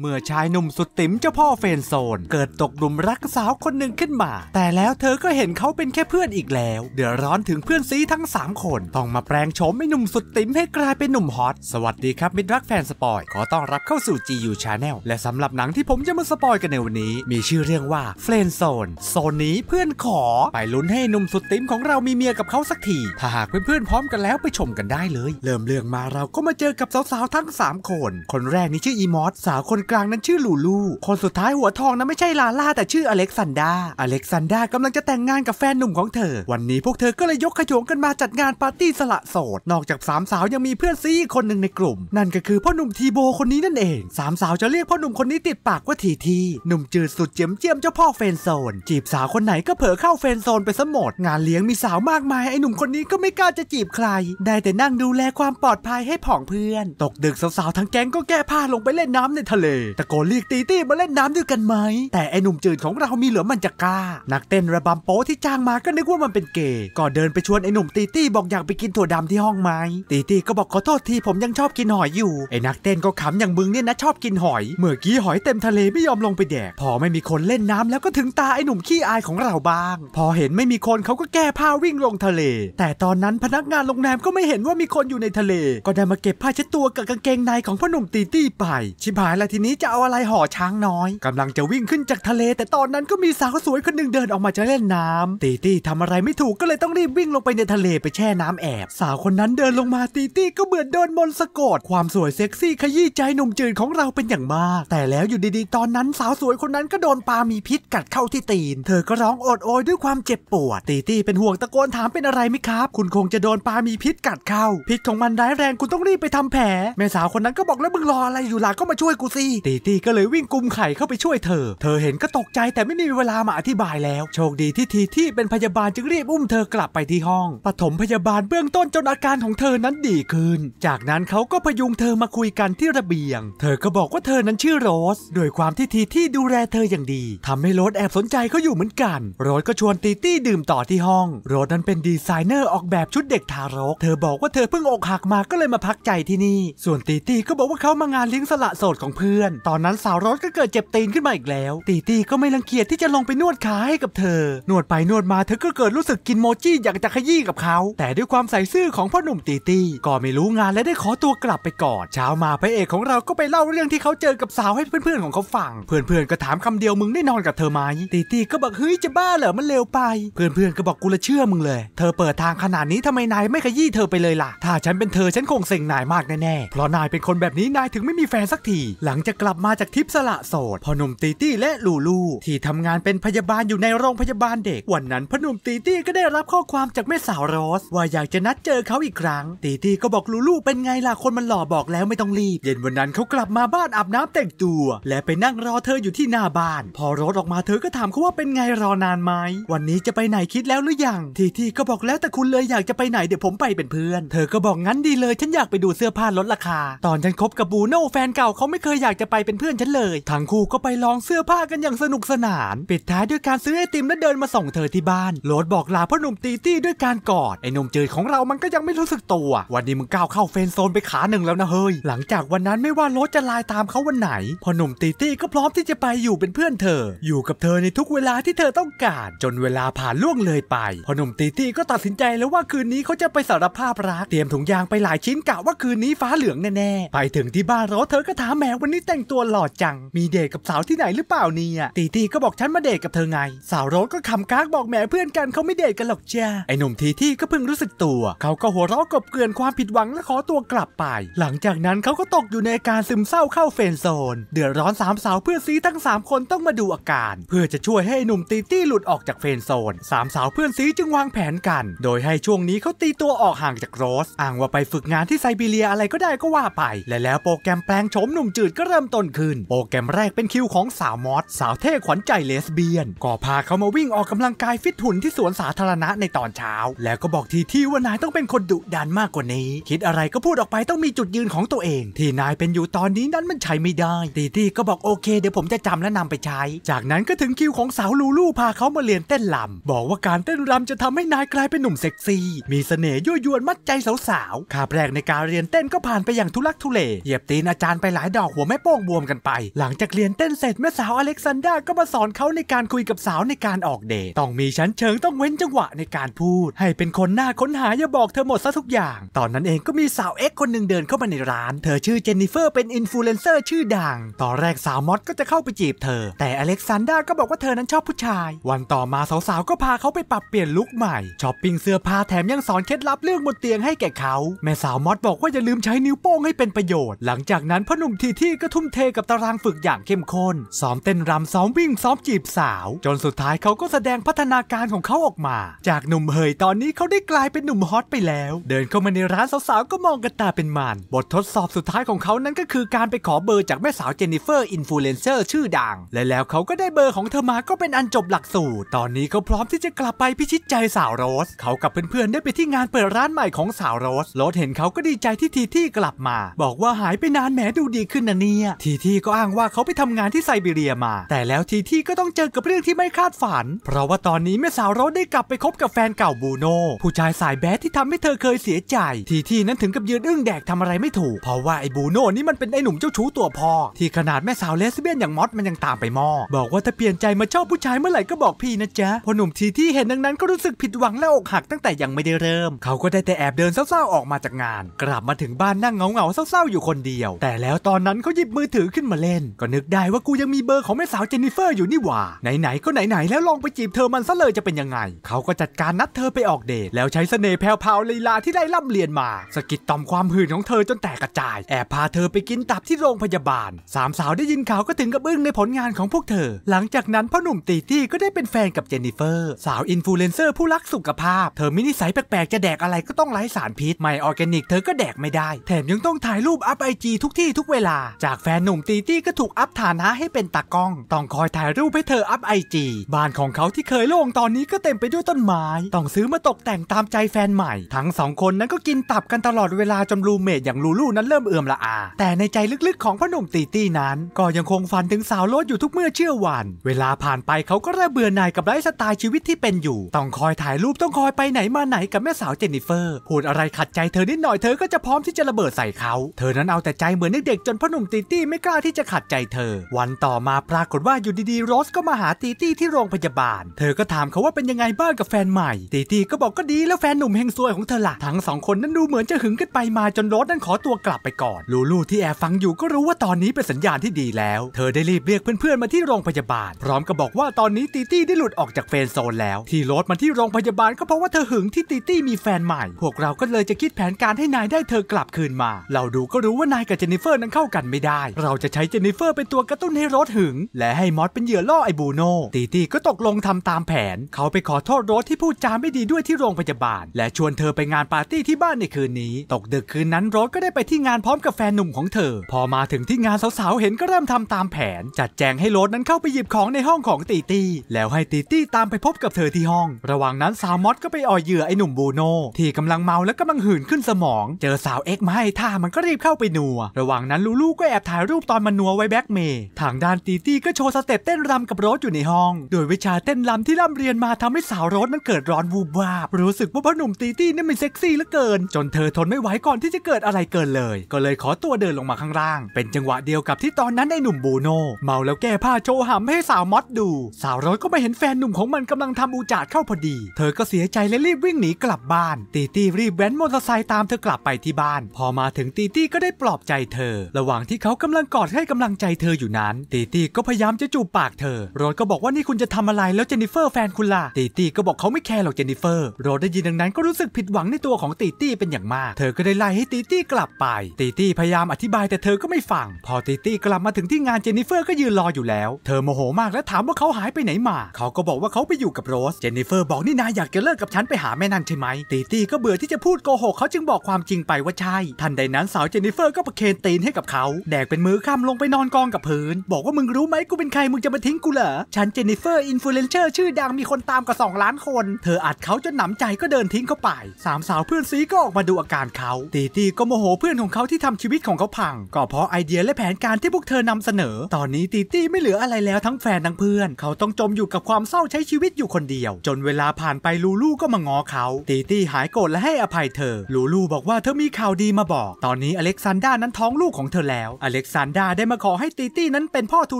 เมื่อชายหนุ่มสุดติ๋มเจ้าพ่อเฟนโซน เกิดตกหลุมรักสาวคนหนึ่งขึ้นมา แต่แล้วเธอก็เห็นเขาเป็นแค่เพื่อนอีกแล้ว เดือดร้อนถึงเพื่อนซีทั้ง 3 คน ต้องมาแปลงโฉมให้หนุ่มสุดติ๋มให้กลายเป็นหนุ่มฮอต สวัสดีครับมิตรรักแฟนสปอยขอต้อนรับเข้าสู่ GU Channel และสำหรับหนังที่ผมจะมาสปอยกันในวันนี้ มีชื่อเรื่องว่าเฟนโซนโซนนี้เพื่อนขอไปลุ้นให้หนุ่มสุดติ๋มของเรามีเมียกับเขาสักทีถ้าหากเพื่อนๆพร้อมกันแล้วไปชมกันได้เลย เริ่มเรื่องมาเราก็มาเจอกับสาวๆทั้ง 3 คน คนแรกนี่ชื่ออีมอสสาวคนกลางนั้นชื่อลูลู คนสุดท้ายหัวทองนั้นไม่ใช่ลาล่าแต่ชื่ออเล็กซานดาอเล็กซานดากำลังจะแต่งงานกับแฟนหนุ่มของเธอ วันนี้พวกเธอก็เลยยกขยงกันมาจัดงานปาร์ตี้สละโสด นอกจากสามสาวยังมีเพื่อนซีคนหนึ่งในกลุ่ม นั่นก็คือพ่อหนุ่มทีโบคนนี้นั่นเองสามสาวจะเรียกพ่อหนุ่มคนนี้ติดปากว่าทีทีหนุ่มจืดสุดเจียมเจียมเจ้าพ่อเฟนโซน จีบสาวคนไหนก็เผลอเข้าเฟนโซนไปซะหมด งานเลี้ยงมีสาวมากมายไอ้หนุ่มคนนี้ก็ไม่กล้าจะจีบใคร ได้แต่นั่งดูแลความปลอดภัยให้ผองเพื่อน ตกดึกสาวๆทั้งแก๊งก็แก้ผ้าลงไปเล่นน้ำในทะเลตะโกนเรียกตีตี้มาเล่นน้ำด้วยกันไหมแต่ไอหนุ่มจืดของเรามีเหลือมันจะกล้านักเต้นระบำโป๊ที่จ้างมาก็นึกว่ามันเป็นเกย์ก็เดินไปชวนไอหนุ่มตีตี้บอกอยากไปกินถั่วดำที่ห้องไม้ ตีตี้ก็บอกขอโทษทีผมยังชอบกินหอยอยู่ไอนักเต้นก็ขำอย่างมึงเนี่ยนะชอบกินหอยเมื่อกี้หอยเต็มทะเลไม่ยอมลงไปแดกพอไม่มีคนเล่นน้ำแล้วก็ถึงตาไอหนุ่มขี้อายของเราบ้าง พอเห็นไม่มีคนเขาก็แก้ผ้าวิ่งลงทะเล แต่ตอนนั้นพนักงานโรงแรมก็ไม่เห็นว่ามีคนอยู่ในทะเลก็ได้มาเก็บผ้าเช็ดตัวกับกางเกงในของพ่อหนุ่มตีตี้ไป ชิบหายละทีนี้จะเอาอะไรห่อช้างน้อย กำลังจะวิ่งขึ้นจากทะเล แต่ตอนนั้นก็มีสาวสวยคนหนึ่งเดินออกมาจะเล่นน้ำตีตี้ทำอะไรไม่ถูกก็เลยต้องรีบวิ่งลงไปในทะเลไปแช่น้ำแอบสาวคนนั้นเดินลงมาตีตี้ก็เหมือนโดนมนสะกดความสวยเซ็กซี่ขยี้ใจหนุ่มจืดของเราเป็นอย่างมาก แต่แล้วอยู่ดีๆ ตอนนั้นสาวสวยคนนั้นก็โดนปลามีพิษกัดเข้าที่ตีน เธอก็ร้องโอดโอยด้วยความเจ็บปวดตีตี้เป็นห่วงตะโกนถามเป็นอะไรไหมครับ คุณคงจะโดนปลามีพิษกัดเข้า พิษของมันร้ายแรงคุณต้องรีบไปทำแผลแม่สาวคนนั้นก็บอกแล้วมึงรออะไรอยู่ล่ะก็มาช่วยกูสิตีตี้ก็เลยวิ่งกุมไข่เข้าไปช่วยเธอ เธอเห็นก็ตกใจแต่ไม่มีเวลามาอธิบายแล้ว โชคดีที่ทีที่เป็นพยาบาลจึงรีบอุ้มเธอกลับไปที่ห้องปฐมพยาบาลเบื้องต้นจนอาการของเธอนั้นดีขึ้น จากนั้นเขาก็พยุงเธอมาคุยกันที่ระเบียง เธอก็บอกว่าเธอนั้นชื่อโรสด้วยความที่ทีที่ดูแลเธออย่างดี ทำให้โรสแอบสนใจเขาอยู่เหมือนกันโรสก็ชวนตีตี้ดื่มต่อที่ห้อง โรสนั้นเป็นดีไซเนอร์ออกแบบชุดเด็กทารก เธอบอกว่าเธอเพิ่งอกหักมาก็เลยมาพักใจที่นี่ ส่วนตีตี้ก็บอกว่าเขามางานเลี้ยงสละโสดของเพื่ออนตอนนั้นสาวรถก็เกิดเจ็บตีนขึ้นมาอีกแล้วตีตีก็ไม่รังเกียจที่จะลงไปนวดขาให้กับเธอนวดไปนวดมาเธอก็เกิดรู้สึกกินโมจิอยากจะขยี้กับเขาแต่ด้วยความใส่ซื่อของพ่อหนุ่มตีตีก็ไม่รู้งานและได้ขอตัวกลับไปก่อนเช้ามาพระเอกของเราก็ไปเล่าเรื่องที่เขาเจอกับสาวให้เพื่อนๆของเขาฟังเพื่อนๆก็ถามคำเดียวมึงได้นอนกับเธอไหมตีตีก็บอกเฮ้ยจะบ้าเหรอมันเร็วไป เพื่อนๆก็บอกกูละเชื่อมึงเลย เธอเปิดทางขนาดนี้ทำไมนายไม่ขยี้เธอไปเลยล่ะ ถ้าฉันเป็นเธอฉันคงเซ็งนายมากแน่ๆเพราะนายเป็นคนแบบนี้นายถึงไม่มีแฟนสักทีหลังจะกลับมาจากทิพสละโสดพนุ่มตีตี้และลูลูที่ทำงานเป็นพยาบาลอยู่ในโรงพยาบาลเด็ก วันนั้นพนุ่มตีตี้ก็ได้รับข้อความจากแม่สาวโรสว่าอยากจะนัดเจอเขาอีกครั้งตีตี้ก็บอกลูลูเป็นไงล่ะคนมันหล่อบอกแล้วไม่ต้องรีบเย็นวันนั้นเขากลับมาบ้านอาบน้ำแต่งตัว และไปนั่งรอเธออยู่ที่หน้าบ้าน พอรรสออกมาเธอก็ถามเขาว่าเป็นไงรอนานไหมวันนี้จะไปไหนคิดแล้วหรือยังตีตี้ก็บอกแล้วแต่คุณเลยอยากจะไปไหนเดี๋ยวผมไปเป็นเพื่อน เธอก็บอกงั้นดีเลยฉันอยากไปดูเสื้อผ้าลดราคา ตอนฉันคบกับบูโน่แฟนเก่าเขาไม่เคยอยากากจะไปเป็นเพื่อนฉันเลย ทั้งคู่ก็ไปลองเสื้อผ้ากันอย่างสนุกสนาน ปิดท้ายด้วยการซื้อไอติมและเดินมาส่งเธอที่บ้านโรดบอกลาพ่อหนุ่มตีตี้ด้วยการกอดไอหนุ่มเจอของเรามันก็ยังไม่รู้สึกตัว วันนี้มึงก้าวเข้าเฟนโซนไปขาหนึ่งแล้วนะเฮ้ยหลังจากวันนั้นไม่ว่าโรดจะไลน์ตามเขาวันไหนพ่อหนุ่มตีตี้ก็พร้อมที่จะไปอยู่เป็นเพื่อนเธอ อยู่กับเธอในทุกเวลาที่เธอต้องการ จนเวลาผ่านล่วงเลยไปพ่อหนุ่มตีตี้ก็ตัดสินใจแล้วว่าคืนนี้เขาจะไปสารภาพรักเตรียมถุงยางไปหลายชิ้นกะว่าคืนนี้ฟ้าเหลืองแน่ๆไปถึงที่บ้านโรดเธอก็ถามแหมวันนี้แต่งตัวหล่อจัง มีเดทกับสาวที่ไหนหรือเปล่าเนี่ยตีตีก็บอกฉันมาเดทกับเธอไง สาวโรสก็ขำกากบอกแหมเพื่อนกันเขาไม่เดทกันหรอกจ้าไอหนุ่มทีที่ก็เพิ่งรู้สึกตัว เขาก็หัวเราะกบเกลื่อนความผิดหวังและขอตัวกลับไป หลังจากนั้นเขาก็ตกอยู่ในการซึมเศร้าเข้าเฟนโซน เดือดร้อนสามสาวเพื่อนซีทั้ง 3 คนต้องมาดูอาการ เพื่อจะช่วยให้หนุ่มตีตี้หลุดออกจากเฟนโซนสามสาวเพื่อนซีจึงวางแผนกัน โดยให้ช่วงนี้เขาตีตัวออกห่างจากโรสอ้างว่าไปฝึกงานที่ไซบีเรียอะไรก็ได้ก็ว่าไปและแล้วโปรแกรมแปลงโฉมหนุ่มจืดก็ริ่มต้นขึ้น โปรแกรมแรกเป็นคิวของสาว มอสสาวเท่ขวัญใจเลสเบียนก็พาเขามาวิ่งออกกำลังกายฟิตหุ่นที่สวนสาธารณะในตอนเช้า แล้วก็บอกทีที่ว่านายต้องเป็นคนดุดันมากกว่านี้ คิดอะไรก็พูดออกไปต้องมีจุดยืนของตัวเอง ที่นายเป็นอยู่ตอนนี้นั้นมันใช้ไม่ได้ตีตีก็บอกโอเค เดี๋ยวผมจะจำและนำไปใช้ จากนั้นก็ถึงคิวของสาวลูลูพาเขามาเรียนเต้นลำ บอกว่าการเต้นรำจะทำให้นายกลายเป็นหนุ่มเซ็กซี่มีเสน่ห์ยั่วยวนมัดใจสาวๆคาบแรกในการเรียนเต้นก็ผ่านไปอย่างทุลักทุเลเหยียบตีนอาจารย์ไปหลายดอกหัวแม่โป้งบวมกันไป หลังจากเรียนเต้นเสร็จ แม่สาวอเล็กซานดราก็มาสอนเขาในการคุยกับสาวในการออกเดท ต้องมีชั้นเชิงต้องเว้นจังหวะในการพูด ให้เป็นคนหน้าค้นหาอย่าบอกเธอหมดซะทุกอย่าง ตอนนั้นเองก็มีสาวเอ็กคนหนึ่งเดินเข้ามาในร้าน เธอชื่อเจนนิเฟอร์เป็นอินฟลูเอนเซอร์ชื่อดัง ตอนแรกสาวมอสก็จะเข้าไปจีบเธอ แต่อเล็กซานดราก็บอกว่าเธอนั้นชอบผู้ชาย วันต่อมาสาวๆก็พาเขาไปปรับเปลี่ยนลุคใหม่ช้อปปิ้งเสื้อผ้าแถมยังสอนเคล็ดลับเรื่องบนเตียงให้แก่เขาแม่สาวมอสบอกว่าอย่าลืมใช้นิ้วโป้งให้เป็นประโยชน์หลังจากนั้นพ่อหนุ่มทีที่ก็ทุ่มเทกับตารางฝึกอย่างเข้มข้น ซ้อมเต้นรำซ้อมวิ่ง ซ้อมจีบสาว จนสุดท้ายเขาก็แสดงพัฒนาการของเขาออกมา จากหนุ่มเฮยตอนนี้เขาได้กลายเป็นหนุ่มฮอต ไปแล้ว เดินเข้ามาในร้านสาวๆก็มองกันตาเป็นมัน บททดสอบสุดท้ายของเขานั้นก็คือการไปขอเบอร์จากแม่สาวเจนนิเฟอร์อินฟลูเอนเซอร์ชื่อดัง และแล้วเขาก็ได้เบอร์ของเธอมา ก็เป็นอันจบหลักสูตร ตอนนี้เขาพร้อมที่จะกลับไปพิชิตใจสาวโรส เขากับเพื่อนๆได้ไปที่งานเปิดร้านใหม่ของสาวโรสโรสเห็นเขาก็ดีใจที่ทีที่กลับมา บอกว่าหายไปนานแหมดูดีขึ้นนะเนี่ยี่ยทีที่ก็อ้างว่าเขาไปทำงานที่ไซบีเรียมา แต่แล้วทีที่ก็ต้องเจอกับเรื่องที่ไม่คาดฝัน เพราะว่าตอนนี้แม่สาวโรสได้กลับไปคบกับแฟนเก่าบูโนผู้ชายสายแบดที่ทำให้เธอเคยเสียใจ ทีที่นั้นถึงกับยืนอึ้งแดกทำอะไรไม่ถูก เพราะว่าไอ้บูโนนี่มันเป็นไอ้หนุ่มเจ้าชู้ตัวพ่อที่ขนาดแม่สาวเลสเบี้ยนอย่างมอสมันยังตามไปมอ บอกว่าถ้าเปลี่ยนใจมาชอบผู้ชายเมื่อไหร่ก็บอกพี่นะจ๊ะพอหนุ่มทีที่เห็นดังนั้นก็รู้สึกผิดหวังและอกหัก ตั้งแต่ยังไม่ได้เริ่มเขาก็ได้แต่แอบเดินเศร้าๆออกมาจากงาน กลับมาถึงบ้านนั่งเงาๆเศร้าๆอยู่คนเดียว แต่แล้วตอนนั้นเขาหยิบมือถือขึ้นมาเล่น ก็นึกได้ว่ากูยังมีเบอร์ของแม่สาวเจนนิเฟอร์อยู่นี่หว่า ไหนๆก็ไหนๆแล้วลองไปจีบเธอมันซะเลยจะเป็นยังไงเขาก็จัดการนัดเธอไปออกเดท แล้วใช้เสน่ห์แผ่วๆลีลาที่ได้ร่ำเรียนมา สกิดต่อมความหื่นของเธอจนแตกกระจาย แอบพาเธอไปกินตับที่โรงพยาบาล สามสาวได้ยินข่าวก็ถึงกับอึ้งในผลงานของพวกเธอหลังจากนั้นพ่อหนุ่มตีตี้ก็ได้เป็นแฟนกับเจนนิเฟอร์สาวอินฟลูเอนเซอร์ผู้รักสุขภาพ เธอมินิสัยแปลกๆจะแดกอะไรก็ต้องไร้สารพิษไม่ออร์แกนิกเธอก็แดกไม่ได้แถมยังต้องถ่ายรูปอัพไอจีทุกที่ทุกเวลาจาากแฟนหนุ่มตีตี้ก็ถูกอัพฐานะให้เป็นตากล้องต้องคอยถ่ายรูปให้เธออัพไอจีบ้านของเขาที่เคยโล่งตอนนี้ก็เต็มไปด้วยต้นไม้ ต้องซื้อมาตกแต่งตามใจแฟนใหม่ทั้งสองคนนั้นก็กินตับกันตลอดเวลาจนรูเมดอย่างลูลูนั้นเริ่มเอื่อมละอาแต่ในใจลึกๆ ของพ่อหนุ่มตีตี้นั้น ก็ยังคงฝันถึงสาวโลดอยู่ทุกเมื่อเชื่อวัน เวลาผ่านไปเขาก็เริ่มเบื่อหน่ายกับไลฟ์สไตล์ชีวิตที่เป็นอยู่ ต้องคอยถ่ายรูปต้องคอยไปไหนมาไหนกับแม่สาวเจนนิเฟอร์พูดอะไรขัดใจเธอนิดหน่อยเธอก็จะพร้อมที่จะระเบิดใส่เขา เธอนั้นเอาแต่ใจเหมือนเด็กๆจนพ่อหนุ่มตีตี้ไม่กล้าที่จะขัดใจเธอ วันต่อมาปรากฏว่าอยู่ดีๆ โรสก็มาหาตีตี้ที่โรงพยาบาล เธอก็ถามเขาว่าเป็นยังไงบ้างกับแฟนใหม่ตีตี้ก็บอกก็ดีแล้วแฟนหนุ่มแห่งซวยของเธอละทั้งสองคนนั้นดูเหมือนจะหึงกันไปมาจนโรสนั้นขอตัวกลับไปก่อน ลูลูที่แอบฟังอยู่ก็รู้ว่าตอนนี้เป็นสัญญาณที่ดีแล้ว เธอได้รีบเรียกเพื่อนๆ มาที่โรงพยาบาล พร้อมกับบอกว่าตอนนี้ตีตี้ได้หลุดออกจากเฟนโซนแล้ว ที่โรสมาที่โรงพยาบาลก็เพราะว่าเธอหึงที่ตีตี้มีแฟนใหม่ พวกเราก็เลยจะคิดแผนการให้นายได้เธอกลับคืนมา เราดูก็รู้ว่านายกับเจนนิเฟอร์นั้นเข้ากันไม่ได้ได้เราจะใช้เจนนิเฟอร์เป็นตัวกระตุ้นให้โรสหึง และให้มอสเป็นเหยื่อล่อไอบูโนตีตีก็ตกลงทำตามแผน เขาไปขอโทษโรสที่พูดจาไม่ดีด้วยที่โรงพยาบาล และชวนเธอไปงานปาร์ตี้ที่บ้านในคืนนี้ ตกดึกคืนนั้นโรสก็ได้ไปที่งานพร้อมกับแฟนหนุ่มของเธอ พอมาถึงที่งานสาวๆ เห็นก็เริ่มทำตามแผน จัดแจงให้โรสนั้นเข้าไปหยิบของในห้องของตีตีแล้วให้ตีตีตามไปพบกับเธอที่ห้อง ระหว่างนั้นสาวมอสก็ไปอ่อยเหยื่อไอหนุ่มบูโนที่กำลังเมาและกำลังหื่นขึ้นสมอง เจอสาวเอ็กมาให้ท่ามันก็รีบเข้าไปนัวระหว่างนั้นลูลูก็แอบถ่ายรูปตอนมันนัวไว้แบ็กเมย์ทางด้านตีตี้ก็โชว์สเต็ปเต้นรำกับโรสอยู่ในห้อง โดยวิชาเต้นรำที่ร่ำเรียนมาทำให้สาวโรสนั้นเกิดร้อนวูบวาบ รู้สึกว่าพ่อหนุ่มตีตี้นี่มันเซ็กซี่เหลือเกิน จนเธอทนไม่ไหวก่อนที่จะเกิดอะไรเกินเลย ก็เลยขอตัวเดินลงมาข้างล่าง เป็นจังหวะเดียวกับที่ตอนนั้นไอ้หนุ่มบูโนเมาแล้วแก้ผ้าโชว์หำให้สาวมอดดู สาวโรสก็ไม่เห็นแฟนหนุ่มของมันกำลังทำอูจาดเข้าพอดี เธอก็เสียใจและรีบวิ่งหนีกลับบ้าน ตีตี้รีบแว้นมอเตอร์ไซค์ตามเธอกลับไปที่บ้าน พอมาถึงตีตี้ก็ได้ปลอบใจเธอ ระหว่างที่เขากำลังกอดให้กำลังใจเธออยู่นั้นตีตี้ก็พยายามจะจูบปากเธอโรดก็บอกว่านี่คุณจะทำอะไรแล้วเจนนิเฟอร์แฟนคุณล่ะตีตี้ก็บอกเขาไม่แคร์หรอกเจนนิเฟอร์โรดได้ยินดังนั้นก็รู้สึกผิดหวังในตัวของตีตี้เป็นอย่างมากเธอก็ได้ไล่ให้ตีตี้กลับไปตีตี้พยายามอธิบายแต่เธอก็ไม่ฟัง พอตีตี้กลับมาถึงที่งานเจนนิเฟอร์ก็ยืนรออยู่แล้วเธอโมโหมากและถามว่าเขาหายไปไหนมาเขาก็บอกว่าเขาไปอยู่กับโรสเจนนิเฟอร์บอกนี่นายอยากจะเลิกกับฉันไปหาแม่นั่นใช่ไหมตีตี้ก็เบื่อที่จะพูดโกหกเขาจึงบอกความจริงไปว่าใช่ ทันใดนั้นสาวเจนนิเฟอร์ก็ประเคนตีนให้กับเขาแดกเป็นมือค่ำลงไปนอนกองกับพื้น บอกว่ามึงรู้ไหมกูเป็นใครมึงจะมาทิ้งกูเหรอ ฉันเจนนิเฟอร์อินฟลูเอนเซอร์ชื่อดังมีคนตามกว่า2ล้านคน เธออัดเขาจนหนำใจก็เดินทิ้งเขาไป สามสาวเพื่อนซีก็ออกมาดูอาการเขาตีตีก็โมโหเพื่อนของเขาที่ทำชีวิตของเขาพัง ก็เพราะไอเดียและแผนการที่พวกเธอนำเสนอ ตอนนี้ตีตีไม่เหลืออะไรแล้วทั้งแฟนทั้งเพื่อนเขาต้องจมอยู่กับความเศร้าใช้ชีวิตอยู่คนเดียว จนเวลาผ่านไปลูลูก็มางอเขาตีตีหายโกรธและให้อภัยเธอ ลูลูบอกว่าเธอมีข่าวดีมาบอก ตอนนี้อเล็กซานดรานั้นท้องลูกของเธอแล้วอเล็กซานดาได้มาขอให้ตีตี้นั้นเป็นพ่อทู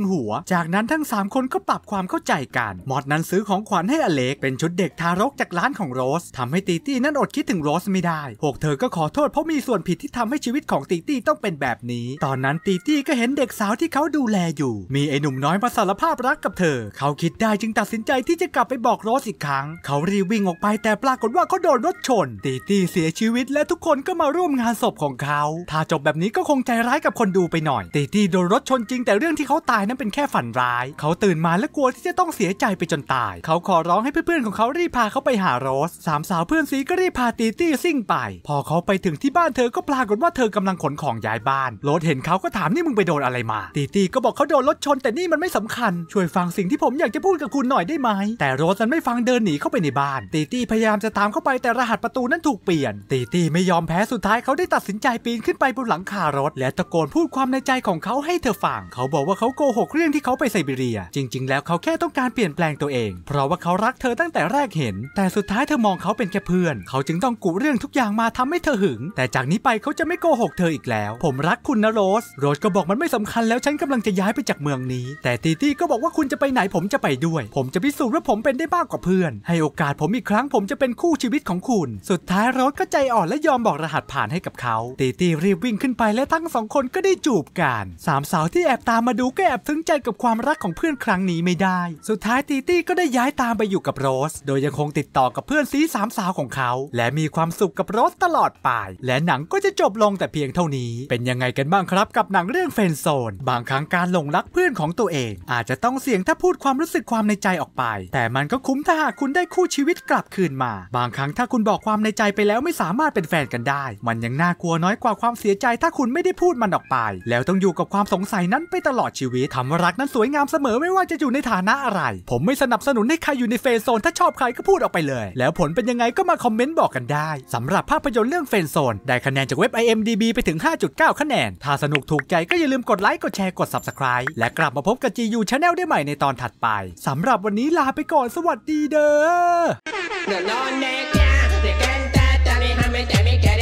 นหัว จากนั้นทั้ง3คนก็ปรับความเข้าใจกันมอดนั้นซื้อของขวัญให้อเล็กเป็นชุดเด็กทารกจากร้านของโรสทำให้ตีตี้นั้นอดคิดถึงโรสไม่ได้พวกเธอก็ขอโทษเพราะมีส่วนผิดที่ทำให้ชีวิตของตีตี้ต้องเป็นแบบนี้ ตอนนั้นตีตี้ก็เห็นเด็กสาวที่เขาดูแลอยู่ มีไอ้หนุ่มน้อยมาสารภาพรักกับเธอ เขาคิดได้จึงตัดสินใจที่จะกลับไปบอกโรสอีกครั้ง เขารีวิ่งออกไป แต่ปรากฏว่าเขาโดนรถชน ตีตี้เสียชีวิตและทุกคนก็มาร่วมงานศพของเขา ถ้าจบแบบนี้ก็คงใจร้ายกับคนดูไปหน่อยตีตีโดนรถชนจริงแต่เรื่องที่เขาตายนั้นเป็นแค่ฝันร้าย เขาตื่นมาและกลัวที่จะต้องเสียใจไปจนตาย เขาขอร้องให้เพื่อนๆของเขารีบพาเขาไปหาโรสสามสาวเพื่อนซีก็รีบพาตีตี้ซิ่งไป พอเขาไปถึงที่บ้านเธอก็ปรากฏว่าเธอกำลังขนของย้ายบ้าน โรสเห็นเขาก็ถามนี่มึงไปโดนอะไรมาตีตี้ก็บอกเขาโดนรถชนแต่นี่มันไม่สำคัญ ช่วยฟังสิ่งที่ผมอยากจะพูดกับคุณหน่อยได้ไหม แต่โรสนั้นไม่ฟังเดินหนีเข้าไปในบ้านตีตี้พยายามจะตามเข้าไปแต่รหัสประตูนั้นถูกเปลี่ยนตีตี้ไม่ยอมแพ้สุดท้ายเขาได้ตัดสินใจปีนขึ้นไปบนหลังคารถและตะโกนพูดควความในใจของเขาให้เธอฟังเขาบอกว่าเขาโกหกเรื่องที่เขาไปไซบีเรีย จริง ๆ แล้วเขาแค่ต้องการเปลี่ยนแปลงตัวเอง เพราะว่าเขารักเธอตั้งแต่แรกเห็น แต่สุดท้ายเธอมองเขาเป็นแค่เพื่อน เขาจึงต้องกุเรื่องทุกอย่างมาทำให้เธอหึงแต่จากนี้ไปเขาจะไม่โกหกเธออีกแล้ว ผมรักคุณนะโรส โรสก็บอกมันไม่สำคัญแล้วฉันกำลังจะย้ายไปจากเมืองนี้ แต่ตีตี้ก็บอกว่าคุณจะไปไหนผมจะไปด้วย ผมจะพิสูจน์ว่าผมเป็นได้มากกว่าเพื่อน ให้โอกาสผมอีกครั้งผมจะเป็นคู่ชีวิตของคุณ สุดท้ายโรสก็ใจอ่อนและยอมบอกรหัสผ่านให้กับเขาตีตี้รีบวิ่งขึ้นไปและทั้งสองคนก็ได้จูบกันสามสาวที่แอบตามมาดูก็แอบทึ้งใจกับความรักของเพื่อนครั้งนี้ไม่ได้ สุดท้ายตีตี้ก็ได้ย้ายตามไปอยู่กับโรส โดยยังคงติดต่อกับเพื่อนซีสามสาวของเขา และมีความสุขกับโรสตลอดไป และหนังก็จะจบลงแต่เพียงเท่านี้ เป็นยังไงกันบ้างครับกับหนังเรื่องเฟนโซน บางครั้งการหลงรักเพื่อนของตัวเอง อาจจะต้องเสี่ยงถ้าพูดความรู้สึกความในใจออกไป แต่มันก็คุ้มถ้าหากคุณได้คู่ชีวิตกลับคืนมา บางครั้งถ้าคุณบอกความในใจไปแล้วไม่สามารถเป็นแฟนกันได้ มันยังน่ากลัวน้อยกว่าความเสียใจถ้าคุณไม่ได้พูดมันออกไปแล้วต้องอยู่กับความสงสัยนั้นไปตลอดชีวิตคำรักนั้นสวยงามเสมอไม่ว่าจะอยู่ในฐานะอะไร ผมไม่สนับสนุนให้ใครอยู่ในเฟนโซน ถ้าชอบใครก็พูดออกไปเลย แล้วผลเป็นยังไงก็มาคอมเมนต์บอกกันได้ สำหรับภาพยนตร์เรื่องเฟนโซน ได้คะแนนจากเว็บ IMDB ไปถึง 5.9 คะแนน ถ้าสนุกถูกใจก็อย่าลืมกดไลค์ กดแชร์ กด Subscribe และกลับมาพบกับ GU Channel ได้ใหม่ในตอนถัดไป สำหรับวันนี้ลาไปก่อน สวัสดีเด้อ